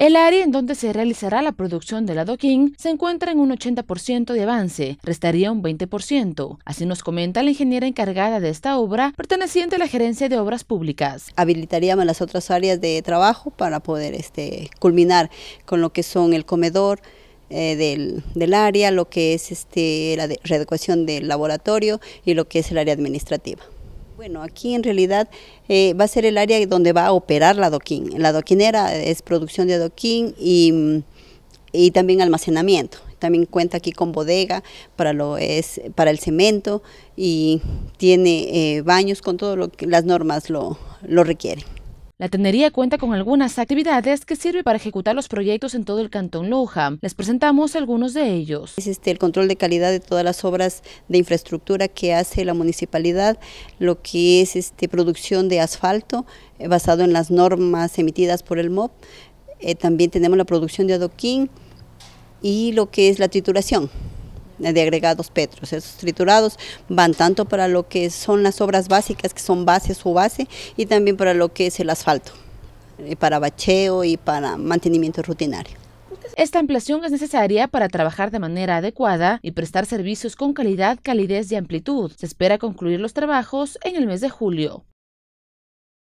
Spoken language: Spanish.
El área en donde se realizará la producción del adoquín se encuentra en un 80% de avance, restaría un 20%. Así nos comenta la ingeniera encargada de esta obra, perteneciente a la Gerencia de Obras Públicas. Habilitaríamos las otras áreas de trabajo para poder este, culminar con lo que son el comedor, eh, del, área, lo que es este, la reeducación del laboratorio y lo que es el área administrativa. Bueno, aquí en realidad eh, va a ser el área donde va a operar la adoquín. La adoquinera es producción de adoquín y, y también almacenamiento. También cuenta aquí con bodega para lo es para el cemento y tiene eh, baños con todo lo que las normas lo, lo requieren. La tendería cuenta con algunas actividades que sirven para ejecutar los proyectos en todo el Cantón Loja. Les presentamos algunos de ellos. Es este, el control de calidad de todas las obras de infraestructura que hace la municipalidad, lo que es este, producción de asfalto eh, basado en las normas emitidas por el MOP. Eh, también tenemos la producción de adoquín y lo que es la trituración de agregados petros. Esos triturados van tanto para lo que son las obras básicas, que son base, su base, y también para lo que es el asfalto, eh, para bacheo y para mantenimiento rutinario. Esta ampliación es necesaria para trabajar de manera adecuada y prestar servicios con calidad, calidez y amplitud. Se espera concluir los trabajos en el mes de julio.